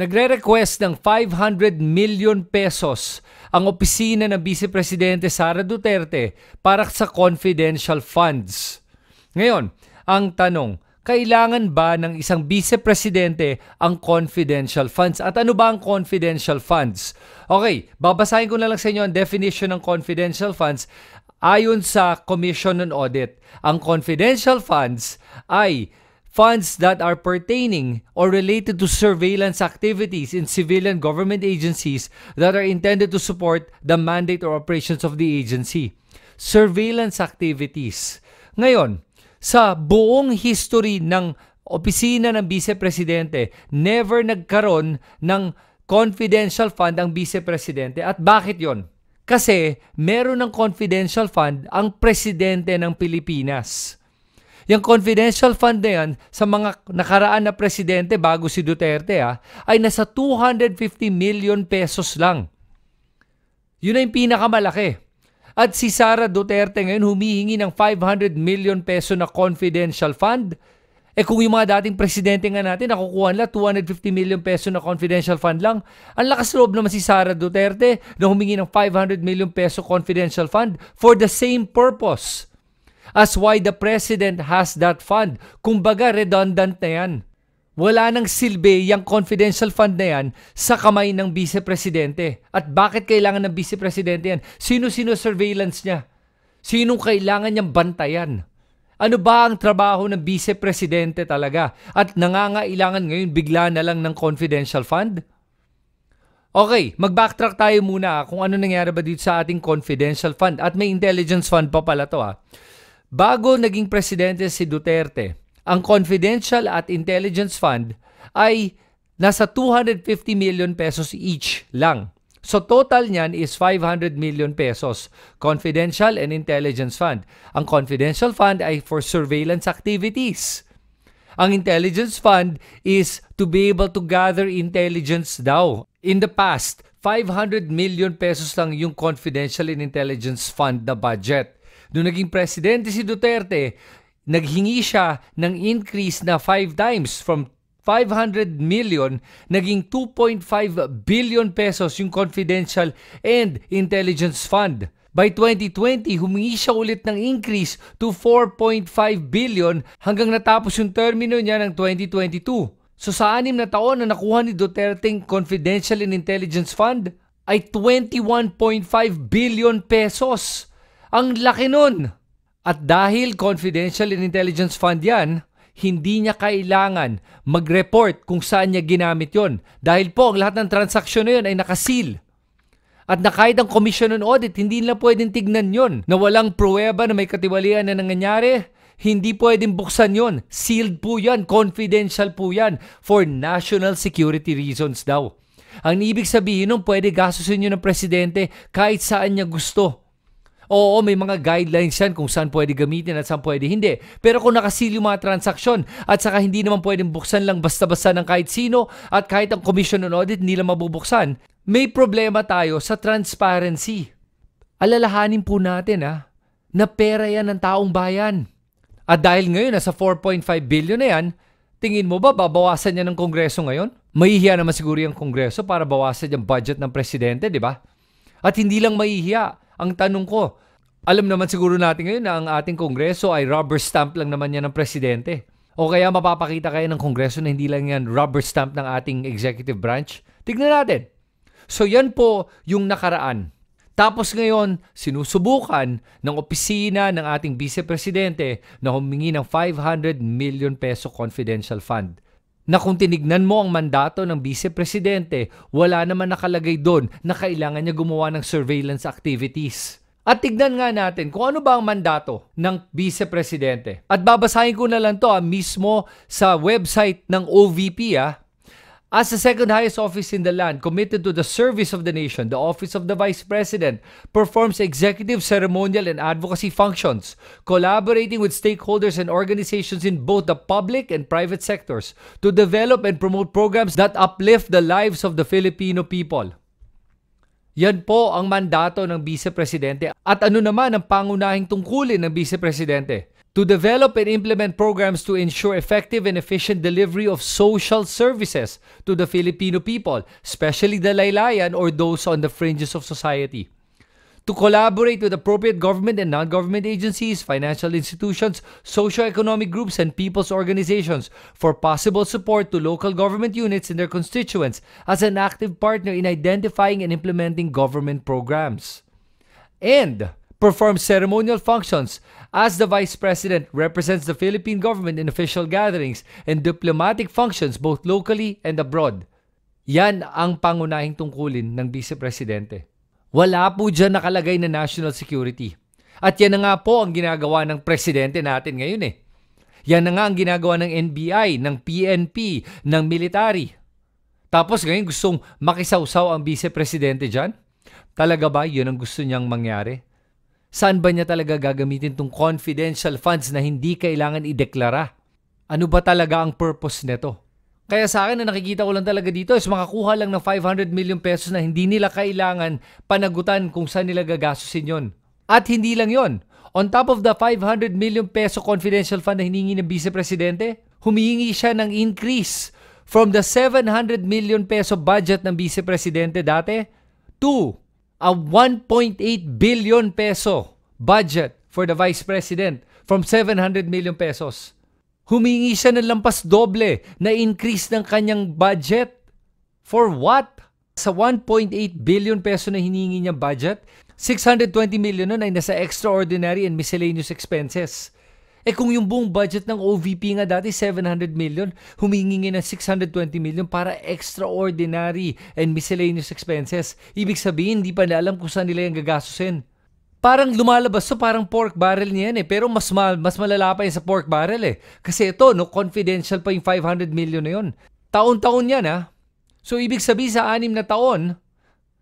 Nagre-request ng 500 million pesos ang opisina ng Vice Presidente Sara Duterte para sa confidential funds. Ngayon, ang tanong, kailangan ba ng isang Vice Presidente ang confidential funds? At ano ba ang confidential funds? Okay, babasahin ko na lang sa inyo ang definition ng confidential funds. Ayon sa Commission on Audit, ang confidential funds ay funds that are pertaining or related to surveillance activities in civilian government agencies that are intended to support the mandate or operations of the agency. Surveillance activities. Ngayon, sa buong history ng opisina ng Vice Presidente, never nagkaroon ng confidential fund ang Vice Presidente. At bakit yon? Kasi meron ng confidential fund ang Presidente ng Pilipinas. Yung confidential fund na yan, sa mga nakaraan na presidente bago si Duterte ah, ay nasa 250 million pesos lang. Yun ay pinakamalaki. At si Sara Duterte ngayon humihingi ng 500 million peso na confidential fund. Eh kung yung mga dating presidente nga natin nakukuha nila 250 million peso na confidential fund lang, ang lakas loob naman si Sara Duterte na humingi ng 500 million peso confidential fund for the same purpose As why the president has that fund. Kumbaga redundant na yan. Wala nang silbi yung confidential fund na yan sa kamay ng vice-presidente. At bakit kailangan ng vice-presidente yan? Sino-sino surveillance niya? Sinong kailangan niyang bantayan? Ano ba ang trabaho ng vice-presidente talaga? At nangangailangan ngayon bigla na lang ng confidential fund? Okay, mag-backtrack tayo muna kung ano nangyari ba dito sa ating confidential fund. At may intelligence fund pa pala to ha. Ah. Bago naging presidente si Duterte, ang Confidential at Intelligence Fund ay nasa 250 million pesos each lang. So total niyan is 500 million pesos, Confidential and Intelligence Fund. Ang Confidential Fund ay for surveillance activities. Ang Intelligence Fund is to be able to gather intelligence daw. In the past, 500 million pesos lang yung Confidential and Intelligence Fund na budget. Noong naging presidente si Duterte, naghingi siya ng increase na 5 times from 500 million naging 2.5 billion pesos yung Confidential and Intelligence Fund. By 2020, humingi siya ulit ng increase to 4.5 billion hanggang natapos yung termino niya ng 2022. So sa anim na taon na nakuha ni Duterte Confidential and Intelligence Fund ay 21.5 billion pesos. Ang laki nun! At dahil confidential and intelligence fund yan, hindi niya kailangan mag-report kung saan niya ginamit yon Dahil po, ang lahat ng transaksyon na yun ay nakasil. At na kahit ang commission on audit, hindi nila pwedeng tignan yon na walang pruweba na may katiwalian na nangyayari. Hindi pwedeng buksan yon Sealed po yan. Confidential po yan. For national security reasons daw. Ang ibig sabihin nung pwede gastusin yun ng presidente kahit saan niya gusto Oo, may mga guidelines yan kung saan pwede gamitin at saan pwede hindi. Pero kung nakasil yung mga transaksyon at saka hindi naman pwedeng buksan lang basta-basta ng kahit sino at kahit ang Commission on Audit nila mabubuksan, may problema tayo sa transparency. Alalahanin po natin ah, na pera yan ng taong bayan. At dahil ngayon nasa 4.5 billion na yan, tingin mo ba babawasan niya ng Kongreso ngayon? Mahihiya naman siguro yung Kongreso para bawasan yung budget ng presidente, di ba? At hindi lang mahihiya, ang tanong ko, alam naman siguro natin ngayon na ang ating kongreso ay rubber stamp lang naman yan ng presidente. O kaya mapapakita kayo ng kongreso na hindi lang yan rubber stamp ng ating executive branch. Tignan natin. So yan po yung nakaraan. Tapos ngayon, sinusubukan ng opisina ng ating vice presidente na humingi ng 500 million peso confidential fund na kung tinignan mo ang mandato ng Vice Presidente, wala naman nakalagay doon na kailangan niya gumawa ng surveillance activities. At tignan nga natin kung ano ba ang mandato ng Vice Presidente. At babasahin ko na lang to ah, mismo sa website ng OVP ah, As the second highest office in the land, committed to the service of the nation, the Office of the Vice President performs executive, ceremonial, and advocacy functions, collaborating with stakeholders and organizations in both the public and private sectors to develop and promote programs that uplift the lives of the Filipino people. Yan po ang mandato ng Vice Presidente at ano naman ang pangunahing tungkulin ng Vice Presidente to develop and implement programs to ensure effective and efficient delivery of social services to the Filipino people, especially the laylayan or those on the fringes of society. To collaborate with appropriate government and non-government agencies, financial institutions, socio-economic groups, and people's organizations for possible support to local government units and their constituents as an active partner in identifying and implementing government programs. And perform ceremonial functions as the Vice President represents the Philippine government in official gatherings and diplomatic functions both locally and abroad. Yan ang pangunahing tungkulin ng Vice Presidente. Wala po dyan nakalagay na national security. At yan na nga po ang ginagawa ng presidente natin ngayon eh. Yan na nga ang ginagawa ng NBI, ng PNP, ng military. Tapos ngayon gustong makisawsaw ang vice presidente dyan? Talaga ba yun ang gusto niyang mangyari? Saan ba niya talaga gagamitin tong confidential funds na hindi kailangan ideklara? Ano ba talaga ang purpose nito? Kaya sa akin na nakikita ko lang talaga dito is makakuha lang ng 500 million pesos na hindi nila kailangan panagutan kung saan nila gagastusin yon. At hindi lang yon. On top of the 500 million peso confidential fund na hiningi ng Vice Presidente, humihingi siya ng increase from the 700 million peso budget ng Vice Presidente dati to a 1.8 billion peso budget for the Vice President from 700 million pesos. Humingi siya ng lampas doble na increase ng kanyang budget. For what? Sa 1.8 billion peso na hiningi niya budget, 620 million nun ay nasa extraordinary and miscellaneous expenses. Eh kung yung buong budget ng OVP nga dati 700 million, humingi ng 620 million para extraordinary and miscellaneous expenses. Ibig sabihin, hindi pa na alam kung saan nila yung gagastusin. Parang lumalabas so parang pork barrel niya yan eh. Pero mas, ma- mas malala pa yan sa pork barrel eh. Kasi ito, no, confidential pa yung 500 million na yun. Taon-taon yan ha. Ah. So ibig sabihin sa anim na taon,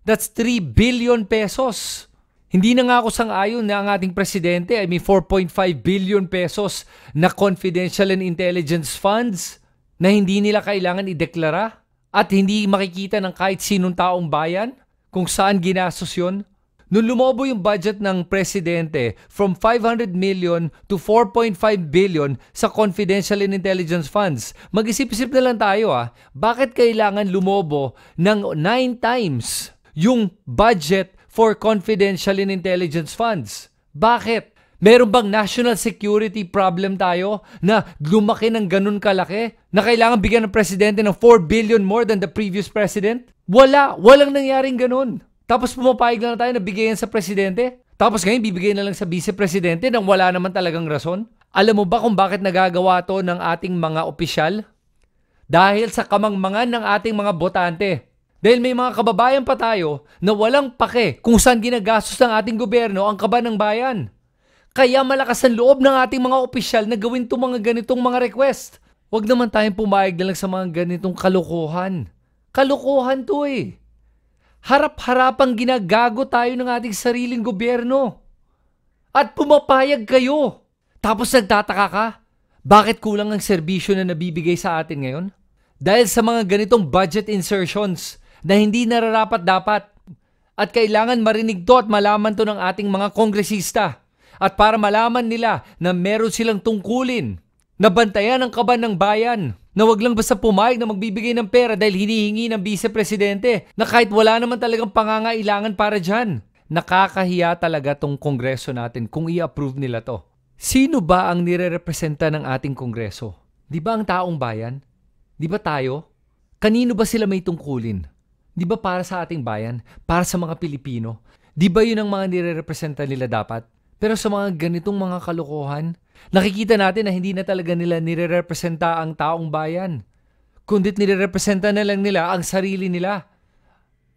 that's 3 billion pesos. Hindi na nga ako sang-ayon na ang ating presidente ay may 4.5 billion pesos na confidential and intelligence funds na hindi nila kailangan ideklara at hindi makikita ng kahit sinong taong bayan kung saan ginastos yun. Nung lumobo yung budget ng presidente from 500 million to 4.5 billion sa confidential and intelligence funds, mag-isip-isip na lang tayo ah, bakit kailangan lumobo ng 9 times yung budget for confidential and intelligence funds. Bakit? Meron bang national security problem tayo na lumaki ng ganun kalaki na kailangan bigyan ng presidente ng 4 billion more than the previous president? Wala, walang nangyaring ganun. Tapos pumapayag na tayo na bigyan sa presidente? Tapos ngayon bibigyan na lang sa vice-presidente nang wala naman talagang rason? Alam mo ba kung bakit nagagawa to ng ating mga opisyal? Dahil sa kamangmangan ng ating mga botante. Dahil may mga kababayan pa tayo na walang pake kung saan ginagastos ng ating gobyerno ang kaban ng bayan. Kaya malakas ang loob ng ating mga opisyal na gawin itong mga ganitong mga request. Huwag naman tayong pumayag na lang sa mga ganitong kalukuhan. Kalukuhan to eh. Harap-harapang ginagago tayo ng ating sariling gobyerno. At pumapayag kayo. Tapos nagtataka ka, bakit kulang ang serbisyo na nabibigay sa atin ngayon? Dahil sa mga ganitong budget insertions, na hindi nararapat dapat. At kailangan marinig to at malaman to ng ating mga kongresista. At para malaman nila na meron silang tungkulin, na bantayan ang kaban ng bayan, na wag lang basta pumayag na magbibigay ng pera dahil hinihingi ng vice-presidente na kahit wala naman talagang pangangailangan para dyan. Nakakahiya talaga tong kongreso natin kung i-approve nila to. Sino ba ang nirerepresenta ng ating kongreso? Di ba ang taong bayan? Di ba tayo? Kanino ba sila may tungkulin? Di ba para sa ating bayan? Para sa mga Pilipino? Di ba yun ang mga nire-representa nila dapat? Pero sa mga ganitong mga kalokohan, nakikita natin na hindi na talaga nila nire-representa ang taong bayan. Kundit nire-representa na lang nila ang sarili nila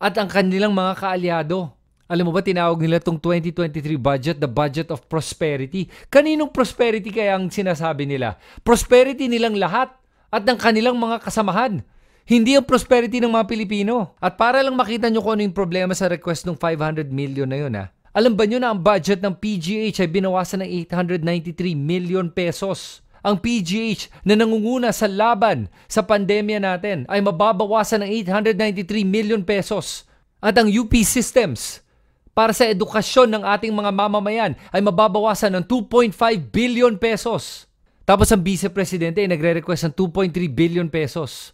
at ang kanilang mga kaalyado. Alam mo ba tinawag nila tong 2023 budget the budget of prosperity? Kaninong prosperity kaya ang sinasabi nila? Prosperity nilang lahat at ng kanilang mga kasamahan. Hindi ang prosperity ng mga Pilipino. At para lang makita nyo kung ano yung problema sa request ng 500 million na yun ha. Alam ba nyo na ang budget ng PGH ay binawasan ng 893 million pesos? Ang PGH na nangunguna sa laban sa pandemya natin ay mababawasan ng 893 million pesos. At ang UP Systems para sa edukasyon ng ating mga mamamayan ay mababawasan ng 2.5 billion pesos. Tapos ang vice presidente ay nagre-request ng 2.3 billion pesos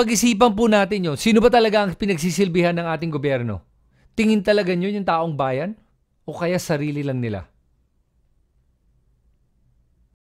pag-isipan po natin yun. Sino ba talaga ang pinagsisilbihan ng ating gobyerno? Tingin talaga nyo yung taong bayan? O kaya sarili lang nila?